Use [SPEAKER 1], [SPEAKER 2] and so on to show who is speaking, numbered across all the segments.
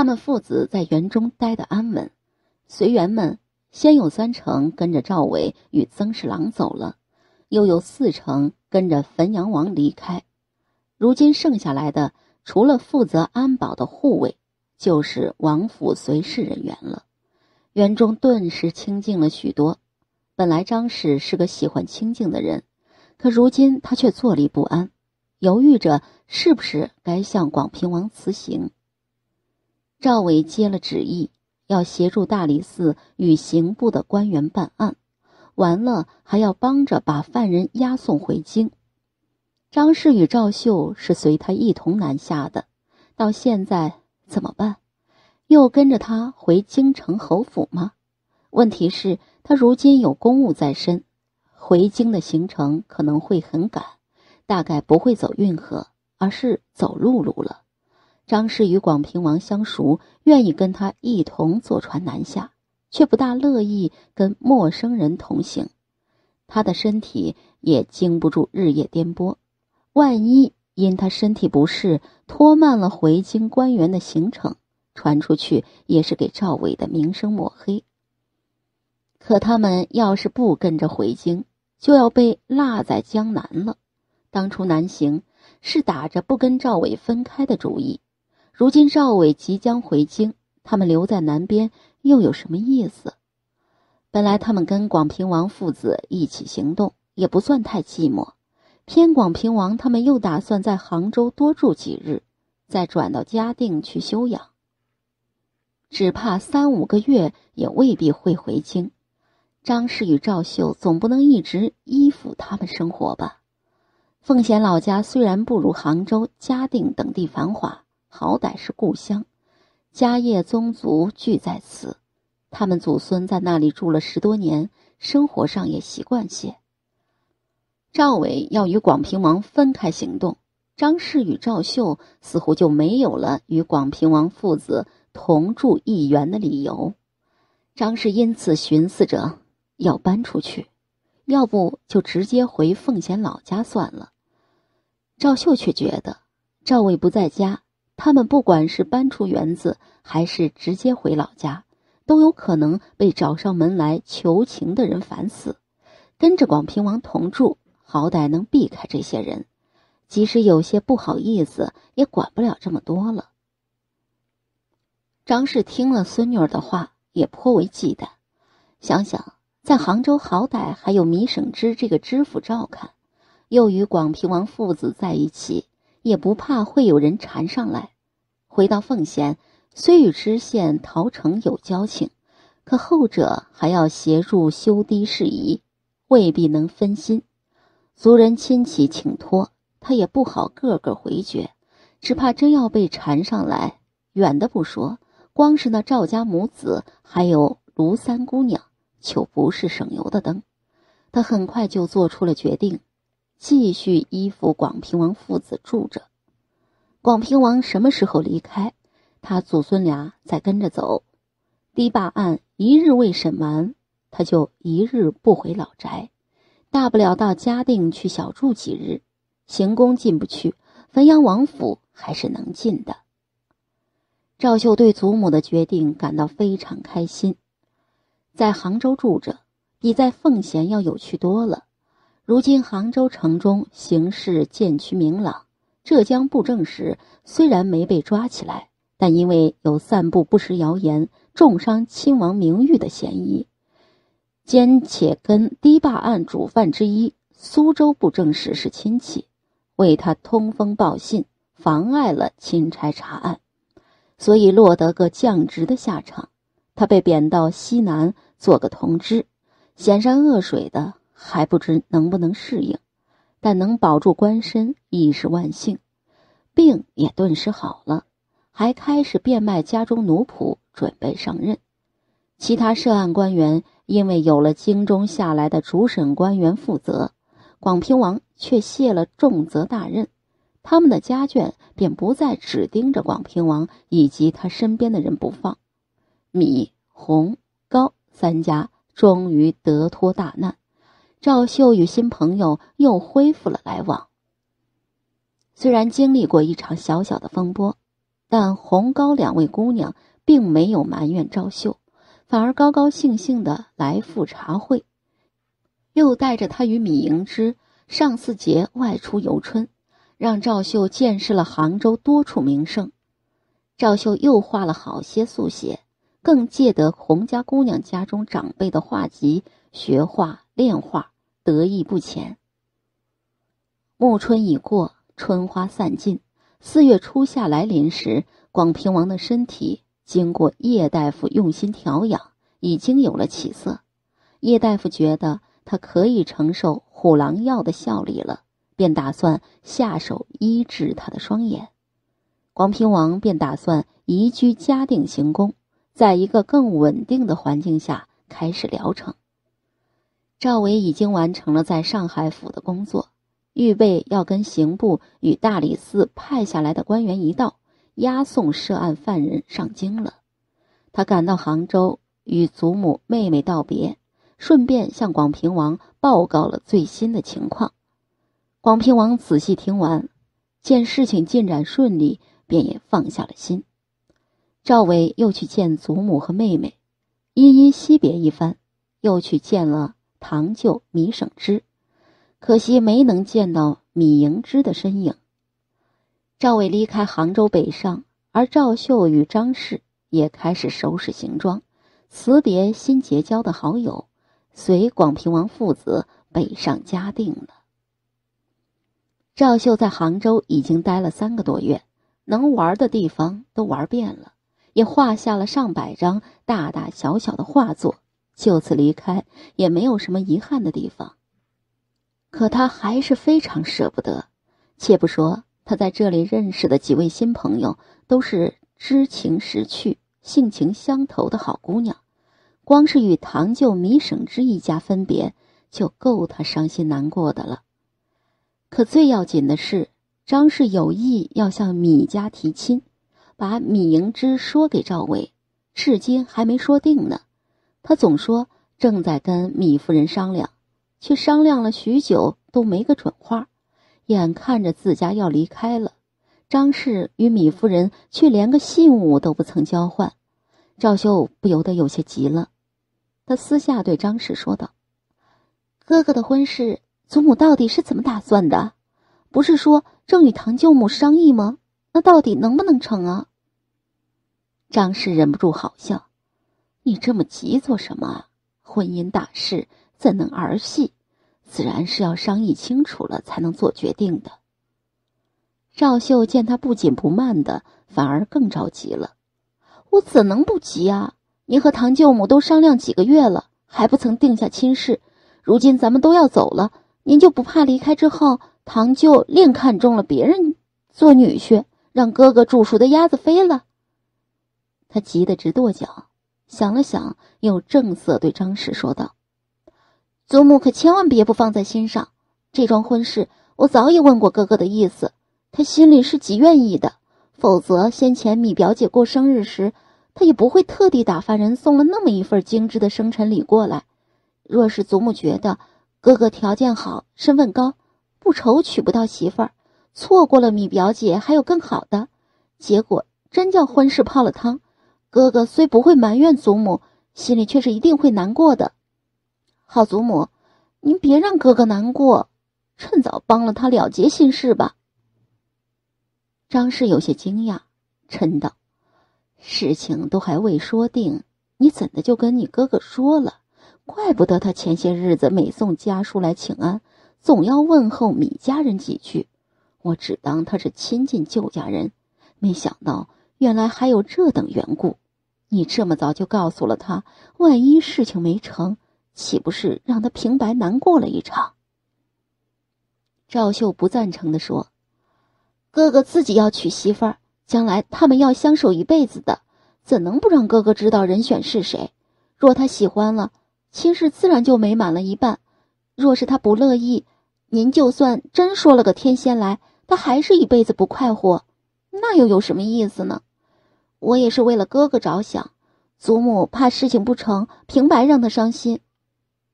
[SPEAKER 1] 他们父子在园中待得安稳，随员们先有三成跟着赵伟与曾侍郎走了，又有四成跟着汾阳王离开。如今剩下来的，除了负责安保的护卫，就是王府随侍人员了。园中顿时清静了许多。本来张氏是个喜欢清静的人，可如今他却坐立不安，犹豫着是不是该向广平王辞行。赵伟接了旨意，要协助大理寺与刑部的官员办案，完了还要帮着把犯人押送回京。张氏与赵秀是随他一同南下的，到现在怎么办？又跟着他回京城侯府吗？问题是，他如今有公务在身，回京的行程可能会很赶，大概不会走运河，而是走陆路了。张氏与广平王相熟，愿意跟他一同坐船南下，却不大乐意跟陌生人同行。他的身体也经不住日夜颠簸，万一因他身体不适拖慢了回京官员的行程，传出去也是给赵伟的名声抹黑。可他们要是不跟着回京，就要被落在江南了。当初南行是打着不跟赵伟分开的主意。如今赵伟即将回京，他们留在南边又有什么意思？本来他们跟广平王父子一起行动，也不算太寂寞。偏广平王他们又打算在杭州多住几日，再转到嘉定去休养。只怕三五个月也未必会回京。张氏与赵秀总不能一直依附他们生活吧？奉贤老家虽然不如杭州、嘉定等地繁华。好歹是故乡，家业宗族聚在此，他们祖孙在那里住了十多年，生活上也习惯些。赵伟要与广平王分开行动，张氏与赵秀似乎就没有了与广平王父子同住一园的理由。张氏因此寻思着要搬出去，要不就直接回奉贤老家算了。赵秀却觉得赵伟不在家。他们不管是搬出园子，还是直接回老家，都有可能被找上门来求情的人烦死。跟着广平王同住，好歹能避开这些人，即使有些不好意思，也管不了这么多了。张氏听了孙女儿的话，也颇为忌惮。想想在杭州，好歹还有米省之这个知府照看，又与广平王父子在一起。也不怕会有人缠上来。回到奉贤，虽与知县陶成有交情，可后者还要协助修堤事宜，未必能分心。族人亲戚请托，他也不好个个回绝，只怕真要被缠上来。远的不说，光是那赵家母子，还有卢三姑娘，就不是省油的灯。他很快就做出了决定。继续依附广平王父子住着，广平王什么时候离开，他祖孙俩再跟着走。堤坝案一日未审完，他就一日不回老宅。大不了到嘉定去小住几日，行宫进不去，汾阳王府还是能进的。赵秀对祖母的决定感到非常开心，在杭州住着比在奉贤要有趣多了。如今杭州城中形势渐趋明朗，浙江布政使虽然没被抓起来，但因为有散布不实谣言、重伤亲王名誉的嫌疑，兼且跟堤坝案主犯之一苏州布政使是亲戚，为他通风报信，妨碍了钦差查案，所以落得个降职的下场。他被贬到西南做个同知，险山恶水的。还不知能不能适应，但能保住官身已是万幸，病也顿时好了，还开始变卖家中奴仆，准备上任。其他涉案官员因为有了京中下来的主审官员负责，广平王却卸了重责大任，他们的家眷便不再只盯着广平王以及他身边的人不放。米红、高三家终于得脱大难。赵秀与新朋友又恢复了来往。虽然经历过一场小小的风波，但红高两位姑娘并没有埋怨赵秀，反而高高兴兴的来赴茶会，又带着她与米莹之、上巳节外出游春，让赵秀见识了杭州多处名胜。赵秀又画了好些速写，更借得洪家姑娘家中长辈的画集学画练画。得意不浅。暮春已过，春花散尽，四月初夏来临时，广平王的身体经过叶大夫用心调养，已经有了起色。叶大夫觉得他可以承受虎狼药的效力了，便打算下手医治他的双眼。广平王便打算移居嘉定行宫，在一个更稳定的环境下开始疗程。赵伟已经完成了在上海府的工作，预备要跟刑部与大理寺派下来的官员一道押送涉案犯人上京了。他赶到杭州与祖母、妹妹道别，顺便向广平王报告了最新的情况。广平王仔细听完，见事情进展顺利，便也放下了心。赵伟又去见祖母和妹妹，一一惜别一番，又去见了。堂舅米省之，可惜没能见到米盈之的身影。赵伟离开杭州北上，而赵秀与张氏也开始收拾行装，辞别新结交的好友，随广平王父子北上嘉定了。赵秀在杭州已经待了三个多月，能玩的地方都玩遍了，也画下了上百张大大小小的画作。就此离开也没有什么遗憾的地方，可他还是非常舍不得。且不说他在这里认识的几位新朋友都是知情识趣、性情相投的好姑娘，光是与堂舅米省之一家分别就够他伤心难过的了。可最要紧的是，张氏有意要向米家提亲，把米莹之说给赵伟，至今还没说定呢。他总说正在跟米夫人商量，却商量了许久都没个准话。眼看着自家要离开了，张氏与米夫人却连个信物都不曾交换，赵秀不由得有些急了。他私下对张氏说道：“哥哥的婚事，祖母到底是怎么打算的？不是说正与堂舅母商议吗？那到底能不能成啊？”张氏忍不住好笑。你这么急做什么？婚姻大事怎能儿戏？自然是要商议清楚了才能做决定的。赵秀见他不紧不慢的，反而更着急了。我怎能不急啊？您和堂舅母都商量几个月了，还不曾定下亲事。如今咱们都要走了，您就不怕离开之后，堂舅另看中了别人做女婿，让哥哥煮熟的鸭子飞了？他急得直跺脚。想了想，又正色对张氏说道：“祖母可千万别不放在心上。这桩婚事，我早已问过哥哥的意思，他心里是极愿意的。否则，先前米表姐过生日时，他也不会特地打发人送了那么一份精致的生辰礼过来。若是祖母觉得哥哥条件好、身份高，不愁娶不到媳妇儿，错过了米表姐还有更好的，结果真叫婚事泡了汤。”哥哥虽不会埋怨祖母，心里却是一定会难过的。好祖母，您别让哥哥难过，趁早帮了他了结心事吧。张氏有些惊讶，嗔道：“事情都还未说定，你怎的就跟你哥哥说了？怪不得他前些日子每送家书来请安，总要问候米家人几句。我只当他是亲近旧家人，没想到。”原来还有这等缘故，你这么早就告诉了他，万一事情没成，岂不是让他平白难过了一场？赵秀不赞成的说：“哥哥自己要娶媳妇儿，将来他们要相守一辈子的，怎能不让哥哥知道人选是谁？若他喜欢了，亲事自然就美满了一半；若是他不乐意，您就算真说了个天仙来，他还是一辈子不快活，那又有什么意思呢？”我也是为了哥哥着想，祖母怕事情不成，平白让他伤心，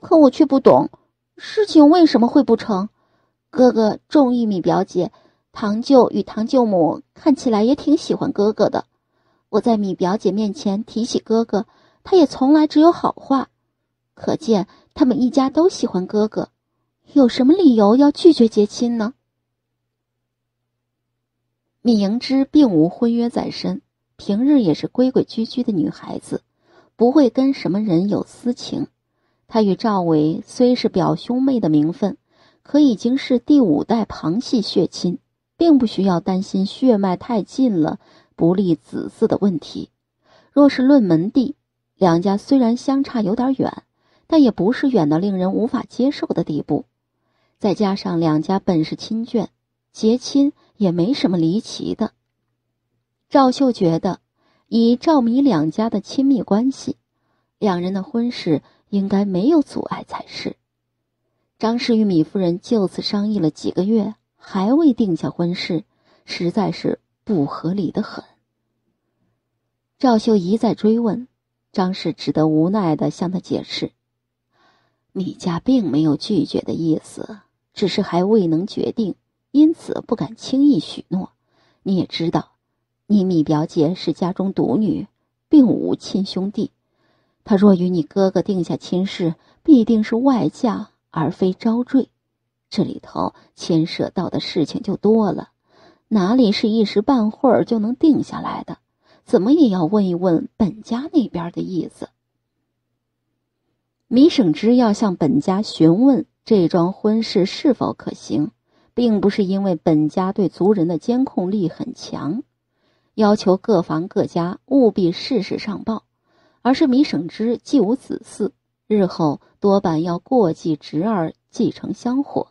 [SPEAKER 1] 可我却不懂事情为什么会不成。哥哥重义米表姐，堂舅与堂舅母看起来也挺喜欢哥哥的。我在米表姐面前提起哥哥，她也从来只有好话，可见他们一家都喜欢哥哥，有什么理由要拒绝结亲呢？米莹之并无婚约在身。平日也是规规矩矩的女孩子，不会跟什么人有私情。她与赵伟虽是表兄妹的名分，可已经是第五代旁系血亲，并不需要担心血脉太近了不利子嗣的问题。若是论门第，两家虽然相差有点远，但也不是远到令人无法接受的地步。再加上两家本是亲眷，结亲也没什么离奇的。赵秀觉得，以赵米两家的亲密关系，两人的婚事应该没有阻碍才是。张氏与米夫人就此商议了几个月，还未定下婚事，实在是不合理的很。赵秀一再追问，张氏只得无奈地向他解释：“米家并没有拒绝的意思，只是还未能决定，因此不敢轻易许诺。你也知道。”你米表姐是家中独女，并无亲兄弟，她若与你哥哥定下亲事，必定是外嫁而非招赘，这里头牵涉到的事情就多了，哪里是一时半会儿就能定下来的？怎么也要问一问本家那边的意思。米省之要向本家询问这桩婚事是否可行，并不是因为本家对族人的监控力很强。要求各房各家务必事事上报，而是米省之既无子嗣，日后多半要过继侄儿继承香火，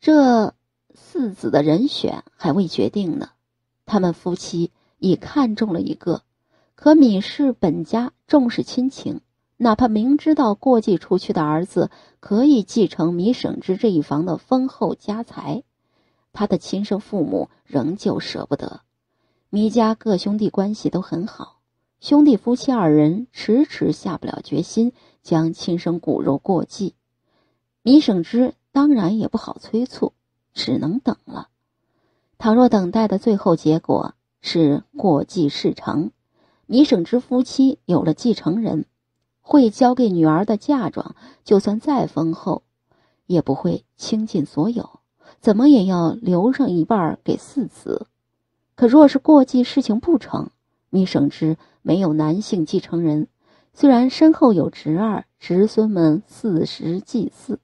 [SPEAKER 1] 这四子的人选还未决定呢。他们夫妻已看中了一个，可米氏本家重视亲情，哪怕明知道过继出去的儿子可以继承米省之这一房的丰厚家财，他的亲生父母仍旧舍不得。弥家各兄弟关系都很好，兄弟夫妻二人迟迟下不了决心将亲生骨肉过继。弥省之当然也不好催促，只能等了。倘若等待的最后结果是过继事成，米省之夫妻有了继承人，会交给女儿的嫁妆就算再丰厚，也不会倾尽所有，怎么也要留上一半给四子。可若是过继事情不成，你省之没有男性继承人，虽然身后有侄儿侄孙们四时祭祀，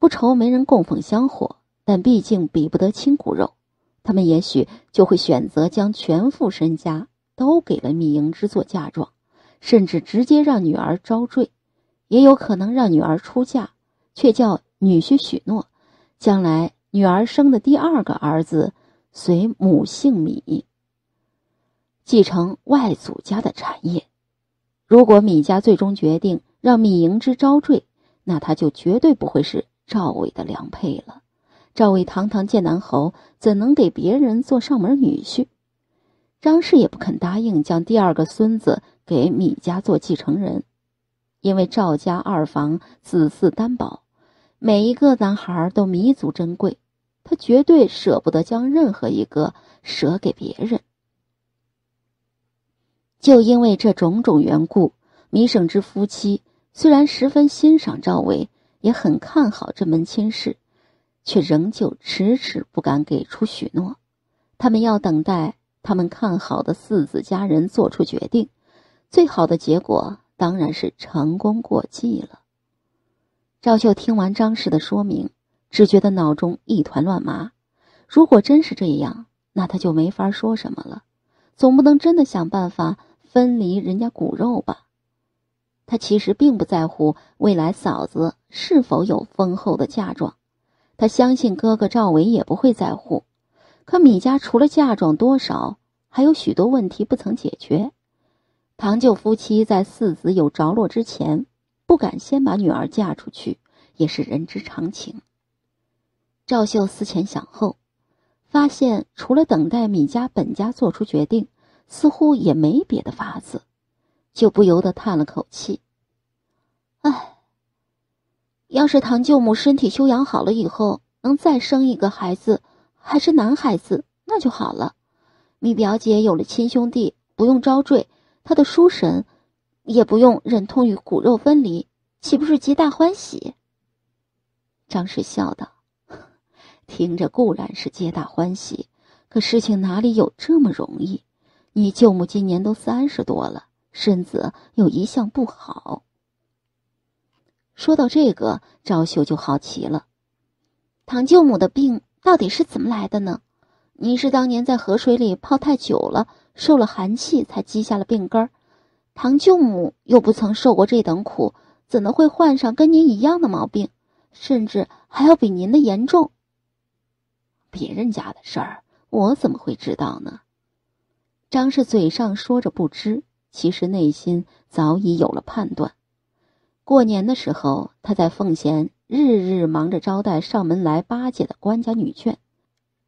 [SPEAKER 1] 不愁没人供奉香火，但毕竟比不得亲骨肉，他们也许就会选择将全副身家都给了密营之作嫁妆，甚至直接让女儿招赘，也有可能让女儿出嫁，却叫女婿许诺，将来女儿生的第二个儿子。随母姓米，继承外祖家的产业。如果米家最终决定让米迎之招赘，那他就绝对不会是赵伟的良配了。赵伟堂堂剑南侯，怎能给别人做上门女婿？张氏也不肯答应将第二个孙子给米家做继承人，因为赵家二房子嗣单薄，每一个男孩都弥足珍贵。他绝对舍不得将任何一个舍给别人。就因为这种种缘故，米省之夫妻虽然十分欣赏赵伟，也很看好这门亲事，却仍旧迟迟不敢给出许诺。他们要等待他们看好的四子家人做出决定。最好的结果当然是成功过继了。赵秀听完张氏的说明。只觉得脑中一团乱麻，如果真是这样，那他就没法说什么了。总不能真的想办法分离人家骨肉吧？他其实并不在乎未来嫂子是否有丰厚的嫁妆，他相信哥哥赵伟也不会在乎。可米家除了嫁妆多少，还有许多问题不曾解决。堂舅夫妻在四子有着落之前，不敢先把女儿嫁出去，也是人之常情。赵秀思前想后，发现除了等待米家本家做出决定，似乎也没别的法子，就不由得叹了口气：“哎，要是堂舅母身体修养好了以后能再生一个孩子，还是男孩子，那就好了。米表姐有了亲兄弟，不用遭罪，她的叔婶也不用忍痛与骨肉分离，岂不是皆大欢喜？”张氏笑道。听着固然是皆大欢喜，可事情哪里有这么容易？你舅母今年都三十多了，身子又一向不好。说到这个，赵秀就好奇了：堂舅母的病到底是怎么来的呢？您是当年在河水里泡太久了，受了寒气才积下了病根儿。堂舅母又不曾受过这等苦，怎么会患上跟您一样的毛病，甚至还要比您的严重？别人家的事儿，我怎么会知道呢？张氏嘴上说着不知，其实内心早已有了判断。过年的时候，他在奉贤日日忙着招待上门来巴结的官家女眷，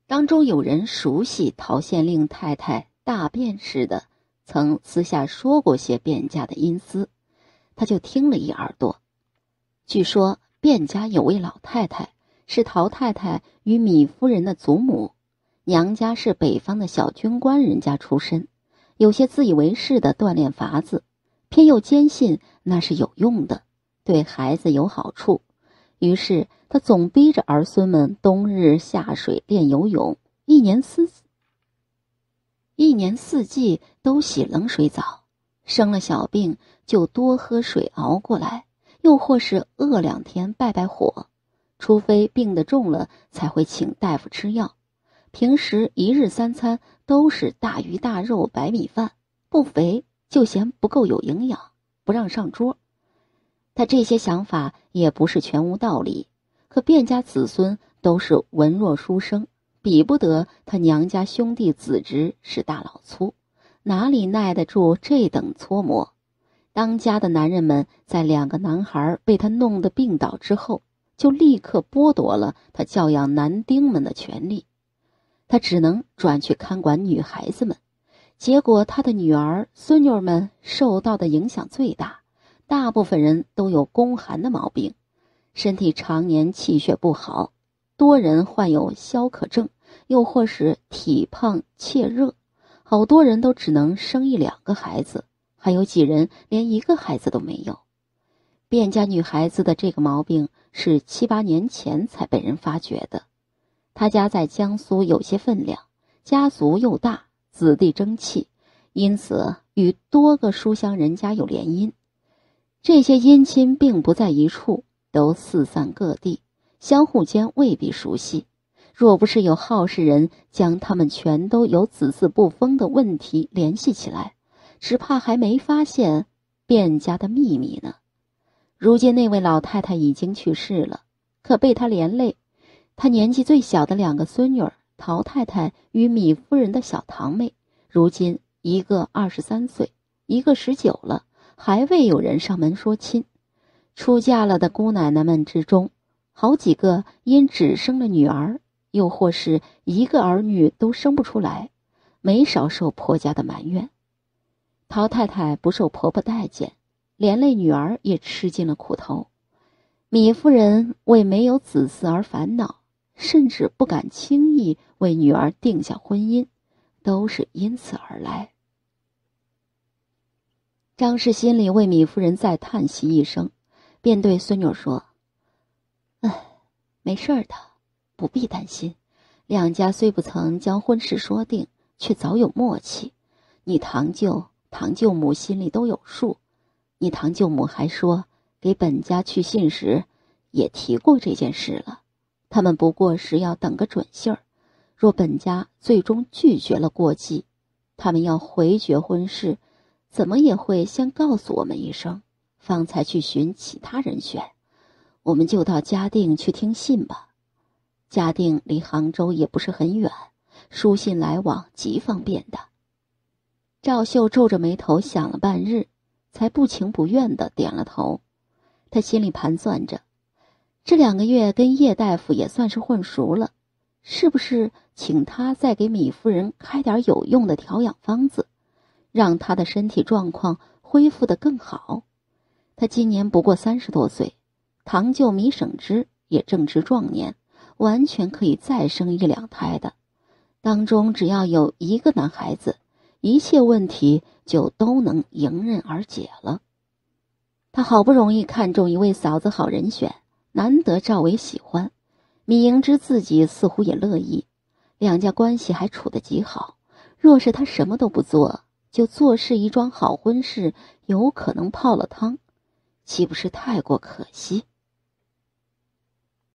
[SPEAKER 1] 当中有人熟悉陶县令太太大便似的，曾私下说过些卞家的阴私，他就听了一耳朵。据说卞家有位老太太。是陶太太与米夫人的祖母，娘家是北方的小军官人家出身，有些自以为是的锻炼法子，偏又坚信那是有用的，对孩子有好处，于是她总逼着儿孙们冬日下水练游泳，一年四，一年四季都洗冷水澡，生了小病就多喝水熬过来，又或是饿两天败败火。除非病得重了，才会请大夫吃药。平时一日三餐都是大鱼大肉、白米饭，不肥就嫌不够有营养，不让上桌。他这些想法也不是全无道理，可卞家子孙都是文弱书生，比不得他娘家兄弟子侄是大老粗，哪里耐得住这等搓磨？当家的男人们在两个男孩被他弄得病倒之后。就立刻剥夺了他教养男丁们的权利，他只能转去看管女孩子们。结果，他的女儿、孙女儿们受到的影响最大，大部分人都有宫寒的毛病，身体常年气血不好，多人患有消渴症，又或是体胖怯热，好多人都只能生一两个孩子，还有几人连一个孩子都没有。卞家女孩子的这个毛病是七八年前才被人发觉的。她家在江苏有些分量，家族又大，子弟争气，因此与多个书香人家有联姻。这些姻亲并不在一处，都四散各地，相互间未必熟悉。若不是有好事人将他们全都有子嗣不封的问题联系起来，只怕还没发现卞家的秘密呢。如今那位老太太已经去世了，可被她连累，她年纪最小的两个孙女儿，陶太太与米夫人的小堂妹，如今一个二十三岁，一个十九了，还未有人上门说亲。出嫁了的姑奶奶们之中，好几个因只生了女儿，又或是一个儿女都生不出来，没少受婆家的埋怨。陶太太不受婆婆待见。连累女儿也吃尽了苦头，米夫人为没有子嗣而烦恼，甚至不敢轻易为女儿定下婚姻，都是因此而来。张氏心里为米夫人再叹息一声，便对孙女说：“哎，没事的，不必担心。两家虽不曾将婚事说定，却早有默契，你堂舅、堂舅母心里都有数。”你堂舅母还说，给本家去信时，也提过这件事了。他们不过是要等个准信儿。若本家最终拒绝了过继，他们要回绝婚事，怎么也会先告诉我们一声，方才去寻其他人选。我们就到嘉定去听信吧。嘉定离杭州也不是很远，书信来往极方便的。赵秀皱着眉头想了半日。才不情不愿的点了头，他心里盘算着，这两个月跟叶大夫也算是混熟了，是不是请他再给米夫人开点有用的调养方子，让她的身体状况恢复的更好？他今年不过三十多岁，堂舅米省之也正值壮年，完全可以再生一两胎的，当中只要有一个男孩子。一切问题就都能迎刃而解了。他好不容易看中一位嫂子好人选，难得赵薇喜欢，米莹芝自己似乎也乐意，两家关系还处得极好。若是他什么都不做，就做事一桩好婚事有可能泡了汤，岂不是太过可惜？